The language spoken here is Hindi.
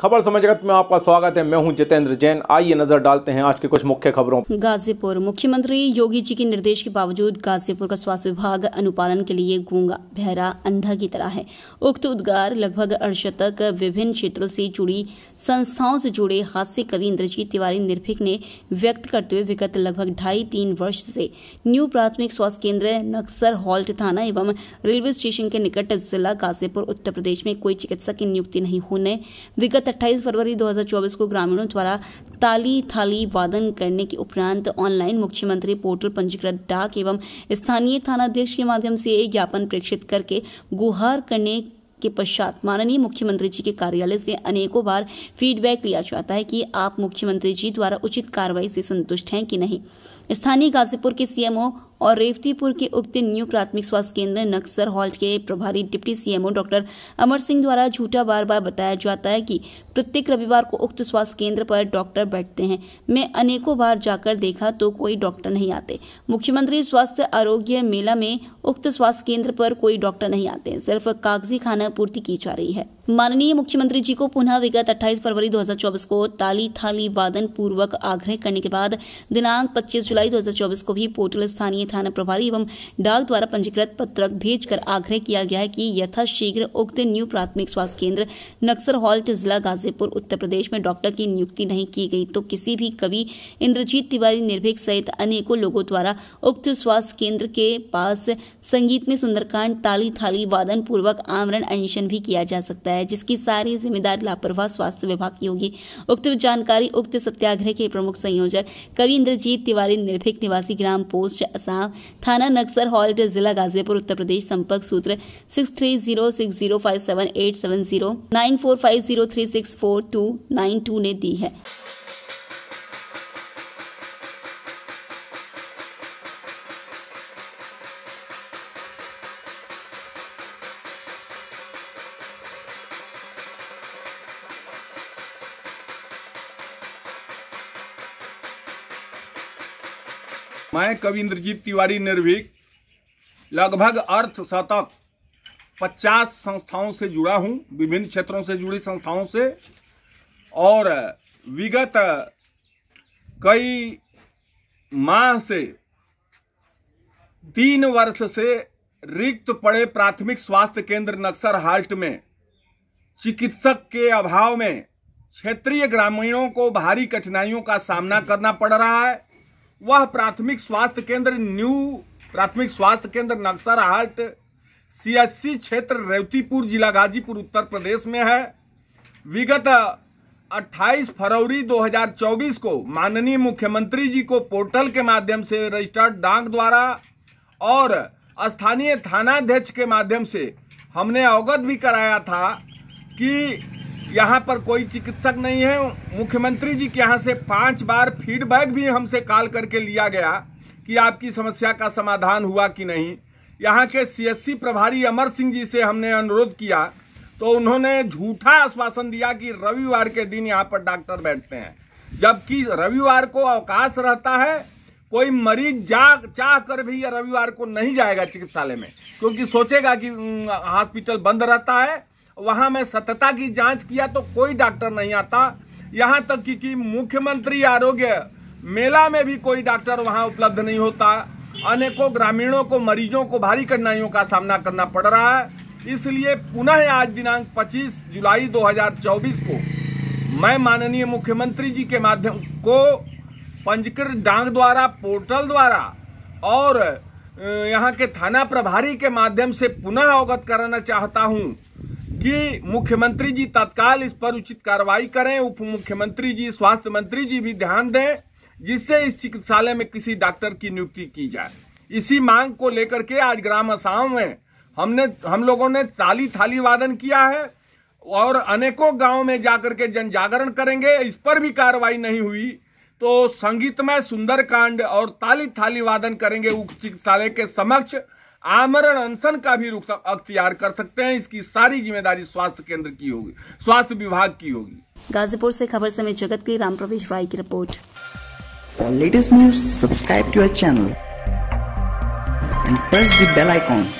खबर समय जगत में आपका स्वागत है मैं हूं जितेंद्र जैन आइए नजर डालते हैं आज के कुछ मुख्य खबरों गाजीपुर मुख्यमंत्री योगी जी के निर्देश के बावजूद गाजीपुर का स्वास्थ्य विभाग अनुपालन के लिए गूंगा बहरा अंधा की तरह है उक्त उद्गार लगभग अड़शतक तक विभिन्न क्षेत्रों से जुड़ी संस्थाओं से जुड़े हास्य कवि इंद्रजीत तिवारी निर्भिक ने व्यक्त करते हुए विगत लगभग ढाई तीन वर्ष से न्यू प्राथमिक स्वास्थ्य केंद्र नक्सर हॉल्ट थाना एवं रेलवे स्टेशन के निकट जिला गाजीपुर उत्तर प्रदेश में कोई चिकित्सक की नियुक्ति नहीं होने विगत अट्ठाईस फरवरी 2024 को ग्रामीणों द्वारा ताली थाली वादन करने के उपरांत ऑनलाइन मुख्यमंत्री पोर्टल पंजीकृत डाक एवं स्थानीय थानाध्यक्ष के माध्यम से ज्ञापन प्रेक्षित करके गुहार करने के पश्चात माननीय मुख्यमंत्री जी के कार्यालय से अनेकों बार फीडबैक लिया जाता है कि आप मुख्यमंत्री जी द्वारा उचित कार्रवाई से संतुष्ट हैं कि नहीं स्थानीय गाजीपुर के सीएमओ और रेवतीपुर के उक्त न्यू प्राथमिक स्वास्थ्य केंद्र नक्सर हॉल्ट के प्रभारी deputy CMO doctor Amar Singh द्वारा झूठा बार बार बताया जाता है कि प्रत्येक रविवार को उक्त स्वास्थ्य केंद्र पर डॉक्टर बैठते हैं मैं अनेकों बार जाकर देखा तो कोई डॉक्टर नहीं आते मुख्यमंत्री स्वास्थ्य आरोग्य मेला में उक्त स्वास्थ्य केंद्र पर कोई डॉक्टर नहीं आते सिर्फ कागजी खाना पूर्ति की जा रही है माननीय मुख्यमंत्री जी को पुनः विगत 28 फरवरी 2024 को ताली थाली वादन पूर्वक आग्रह करने के बाद दिनांक 25 जुलाई 2024 को भी पोर्टल स्थानीय थाना प्रभारी एवं डाक द्वारा पंजीकृत पत्र भेजकर आग्रह किया गया है कि यथाशीघ्र उक्त न्यू प्राथमिक स्वास्थ्य केंद्र नक्सर हॉल्ट जिला गाजीपुर उत्तर प्रदेश में डॉक्टर की नियुक्ति नहीं की गई तो किसी भी कवि इंद्रजीत तिवारी निर्भीक सहित अनेकों लोगों द्वारा उक्त स्वास्थ्य केंद्र के पास संगीत में सुंदरकांड ताली थाली वादन पूर्वक आमरण अनशन भी किया जा सकता है जिसकी सारी जिम्मेदारी लापरवाह स्वास्थ्य विभाग की होगी उक्त जानकारी उक्त सत्याग्रह के प्रमुख संयोजक कवि इंद्रजीत तिवारी निर्भीक निवासी ग्राम पोस्ट असम थाना थाना नक्सर हॉल्ट जिला गाजीपुर उत्तर प्रदेश संपर्क सूत्र six three zero six zero five seven eight seven zero nine four five zero three six four two nine two ने दी है मैं कविंद्रजीत तिवारी निर्भीक लगभग अर्थशतक 50 संस्थाओं से जुड़ा हूं विभिन्न क्षेत्रों से जुड़ी संस्थाओं से और विगत कई माह से तीन वर्ष से रिक्त पड़े प्राथमिक स्वास्थ्य केंद्र नक्सर हाल्ट में चिकित्सक के अभाव में क्षेत्रीय ग्रामीणों को भारी कठिनाइयों का सामना करना पड़ रहा है वह प्राथमिक स्वास्थ्य केंद्र न्यू प्राथमिक स्वास्थ्य केंद्र नक्सरहाट सीएससी क्षेत्र रेवतीपुर जिला गाजीपुर उत्तर प्रदेश में है विगत 28 फरवरी 2024 को माननीय मुख्यमंत्री जी को पोर्टल के माध्यम से रजिस्टर्ड डाक द्वारा और स्थानीय थानाध्यक्ष के माध्यम से हमने अवगत भी कराया था कि यहाँ पर कोई चिकित्सक नहीं है मुख्यमंत्री जी के यहाँ से पांच बार फीडबैक भी हमसे कॉल करके लिया गया कि आपकी समस्या का समाधान हुआ कि नहीं यहाँ के सीएससी प्रभारी अमर सिंह जी से हमने अनुरोध किया तो उन्होंने झूठा आश्वासन दिया कि रविवार के दिन यहाँ पर डॉक्टर बैठते हैं जबकि रविवार को अवकाश रहता है कोई मरीज जा चाह कर भी रविवार को नहीं जाएगा चिकित्सालय में क्योंकि सोचेगा कि हॉस्पिटल हम्म, बंद रहता है वहां मैं सत्यता की जांच किया तो कोई डॉक्टर नहीं आता यहां तक कि, कि मुख्यमंत्री आरोग्य मेला में भी कोई डॉक्टर वहां उपलब्ध नहीं होता अनेकों ग्रामीणों को मरीजों को भारी कठिनाइयों का सामना करना पड़ रहा है इसलिए पुनः आज दिनांक 25 जुलाई 2024 को मैं माननीय मुख्यमंत्री जी के माध्यम को पंजीकृत डांग द्वारा पोर्टल द्वारा और यहाँ के थाना प्रभारी के माध्यम से पुनः अवगत कराना चाहता हूँ कि मुख्यमंत्री जी तत्काल इस पर उचित कार्रवाई करें उप मुख्यमंत्री जी स्वास्थ्य मंत्री जी भी ध्यान दें जिससे इस चिकित्सालय में किसी डॉक्टर की नियुक्ति की जाए इसी मांग को लेकर के आज ग्राम असाम में हमने हम लोगों ने ताली थाली वादन किया है और अनेकों गांव में जाकर के जन जागरण करेंगे इस पर भी कार्रवाई नहीं हुई तो संगीतमय सुंदरकांड और ताली थाली वादन करेंगे उप चिकित्सालय के समक्ष आमरण अनशन का भी रुख अख्तियार कर सकते हैं इसकी सारी जिम्मेदारी स्वास्थ्य केंद्र की होगी स्वास्थ्य विभाग की होगी गाजीपुर से खबर समय जगत की राम प्रवेश राय की report for latest news subscribe to our channel and press bell